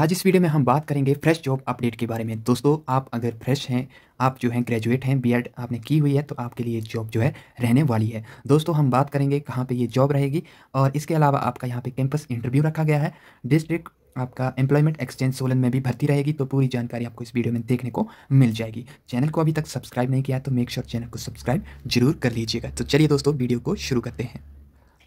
आज इस वीडियो में हम बात करेंगे फ्रेश जॉब अपडेट के बारे में दोस्तों आप अगर फ्रेश हैं आप जो हैं ग्रेजुएट हैं बीएड आपने की हुई है तो आपके लिए जॉब जो है रहने वाली है दोस्तों हम बात करेंगे कहाँ पे ये जॉब रहेगी और इसके अलावा आपका यहाँ पे कैंपस इंटरव्यू रखा गया है डिस्ट्रिक्ट आपका एम्प्लॉयमेंट एक्सचेंज सोलन में भी भर्ती रहेगी तो पूरी जानकारी आपको इस वीडियो में देखने को मिल जाएगी चैनल को अभी तक सब्सक्राइब नहीं किया तो मेक श्योर चैनल को सब्सक्राइब जरूर कर लीजिएगा तो चलिए दोस्तों वीडियो को शुरू करते हैं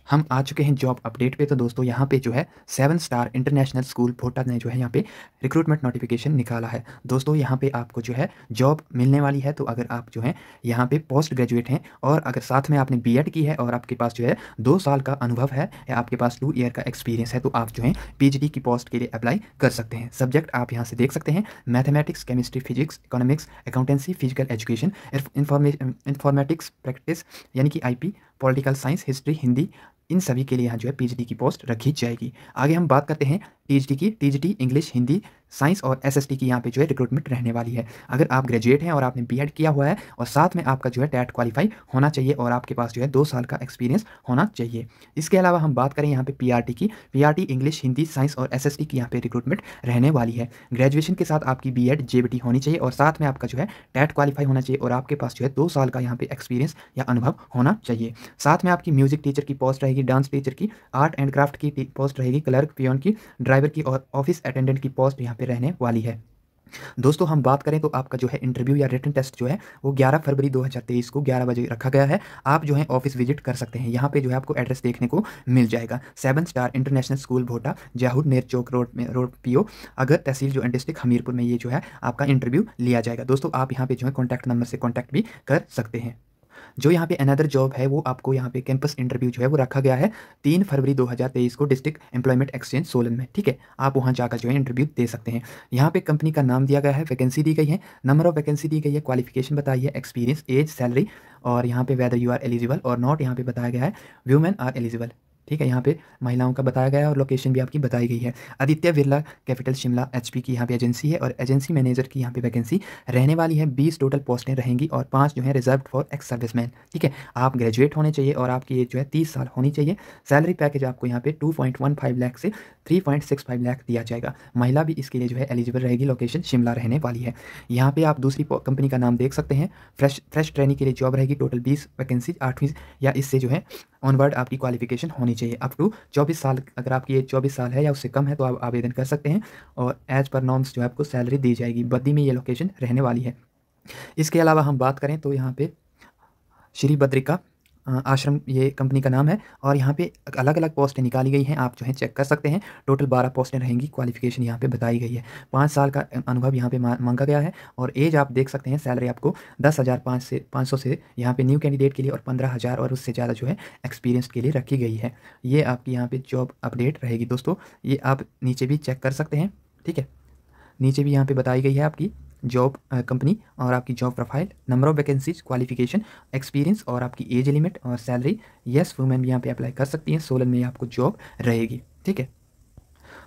हम आ चुके हैं जॉब अपडेट पे तो दोस्तों यहाँ पे जो है seven star international school Bhota ने जो है यहाँ पे रिक्रूटमेंट नोटिफिकेशन निकाला है दोस्तों यहाँ पे आपको जो है जॉब मिलने वाली है तो अगर आप जो है यहाँ पे पोस्ट ग्रेजुएट हैं और अगर साथ में आपने बी की है और आपके पास जो है दो साल का अनुभव है या आपके पास टू ईयर का एक्सपीरियंस है तो आप जो है पी की पोस्ट के लिए अप्लाई कर सकते हैं सब्जेक्ट आप यहाँ से देख सकते हैं mathematics chemistry physics economics accountancy physical education informatics practice यानी कि I political science history Hindi इन सभी के लिए यहाँ जो है पीएचडी की पोस्ट रखी जाएगी आगे हम बात करते हैं पीएचडी की पीएचडी इंग्लिश हिंदी साइंस और एसएसटी की यहाँ पे जो है रिक्रूटमेंट रहने वाली है अगर आप ग्रेजुएट हैं और आपने बीएड किया हुआ है और साथ में आपका जो है टैट क्वालिफाई होना चाहिए और आपके पास जो है दो साल का एक्सपीरियंस होना चाहिए इसके अलावा हम बात करें यहाँ पे पी की पी इंग्लिश हिंदी साइंस और एस की यहाँ पर रिक्रूटमेंट रहने वाली है ग्रेजुएशन के साथ आपकी बी एड होनी चाहिए और साथ में आपका जो है टैट क्वालिफाई होना चाहिए और आपके पास जो है दो साल का यहाँ पर एक्सपीरियंस या अनुभव होना चाहिए साथ में आपकी म्यूजिक टीचर की पोस्ट रहेगी रहेगी डांस टीचर की आर्ट एंड क्राफ्ट की पोस्ट रहेगी क्लर्क पियोन की ड्राइवर की और ऑफिस अटेंडेंट की पोस्ट यहाँ पे रहने वाली है दोस्तों हम बात करें तो आपका जो है इंटरव्यू या रिटर्न टेस्ट जो है वो 11 फरवरी 2023 को 11 बजे रखा गया है आप जो है ऑफिस विजिट कर सकते हैं यहाँ पे जो है आपको एड्रेस देखने को मिल जाएगा seven star international school Bhota जाहूद नेर चौक रोड में रोड पीओ अगर तहसील जो है डिस्ट्रिक्ट हमीरपुर में ये जो है आपका इंटरव्यू लिया जाएगा दोस्तों आप यहाँ पे जो है कॉन्टैक्ट नंबर से कॉन्टैक्ट भी कर सकते हैं जो यहाँ पे अनदर जॉब है वो आपको यहाँ पे कैंपस इंटरव्यू जो है वो रखा गया है तीन फरवरी 2023 को डिस्ट्रिक्ट एम्प्लॉयमेंट एक्सचेंज सोलन में ठीक है आप वहाँ जाकर जो है इंटरव्यू दे सकते हैं यहाँ पे कंपनी का नाम दिया गया है वैकेंसी दी गई है नंबर ऑफ वैकेंसी दी गई है क्वालिफिकेशन बताई है एक्सपीरियंस एज सैलरी और यहाँ पे वेदर यू आर एलिजिबल और नॉट यहाँ पे बताया गया है व्यूमेन आर एलिजिबल ठीक है यहाँ पे महिलाओं का बताया गया है और लोकेशन भी आपकी बताई गई है आदित्य बिरला कैपिटल शिमला एच की यहाँ पे एजेंसी है और एजेंसी मैनेजर की यहाँ पे वैकेंसी रहने वाली है बीस टोटल पोस्टें रहेंगी और पाँच जो है रिजर्व फॉर एक्स सर्विसमैन ठीक है आप ग्रेजुएट होने चाहिए और आपकी एज जो है तीस साल होनी चाहिए सैलरी पैकेज आपको यहाँ पे two point one five lakh से three point six five lakh दिया जाएगा महिला भी इसके लिए जो है एलिजिबल रहेगी लोकेशन शिमला रहने वाली है यहाँ पे आप दूसरी कंपनी का नाम देख सकते हैं फ्रेश फ्रेश ट्रेनिंग के लिए जॉब रहेगी टोटल बीस वैकेंसी आठवीं या इससे जो है ऑनवर्ड आपकी क्वालिफिकेशन होनी चाहिए अप टू चौबीस साल अगर आपकी एज चौबीस साल है या उससे कम है तो आप आवेदन कर सकते हैं और एज पर नॉर्म्स जो है आपको सैलरी दी जाएगी बद्दी में ये लोकेशन रहने वाली है इसके अलावा हम बात करें तो यहाँ पर श्री बद्रिका आश्रम ये कंपनी का नाम है और यहाँ पे अलग अलग पोस्टें निकाली गई हैं आप जो है चेक कर सकते हैं टोटल बारह पोस्टें रहेंगी क्वालिफिकेशन यहाँ पे बताई गई है पाँच साल का अनुभव यहाँ पे मांगा गया है और एज आप देख सकते हैं सैलरी आपको दस हज़ार पाँच से पाँच सौ से यहाँ पे न्यू कैंडिडेट के लिए और पंद्रह हज़ार और उससे ज़्यादा जो है एक्सपीरियंस के लिए रखी गई है ये आपकी यहाँ पर जॉब अपडेट रहेगी दोस्तों ये आप नीचे भी चेक कर सकते हैं ठीक है नीचे भी यहाँ पर बताई गई है आपकी जॉब कंपनी uh, और आपकी job profile number of vacancies qualification experience और आपकी एज लिमिट और सैलरी येस वुमेन भी यहाँ पर अप्लाई कर सकती हैं सोलन में आपको जॉब रहेगी ठीक है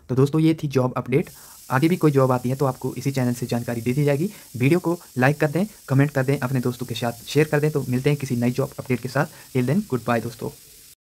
तो दोस्तों ये थी जॉब अपडेट आगे भी कोई जॉब आती है तो आपको इसी चैनल से जानकारी दे दी जाएगी वीडियो को लाइक कर दें कमेंट कर दें अपने दोस्तों के साथ शेयर कर दें तो मिलते हैं किसी नई जॉब अपडेट के साथ टिल देन गुड बाय दोस्तों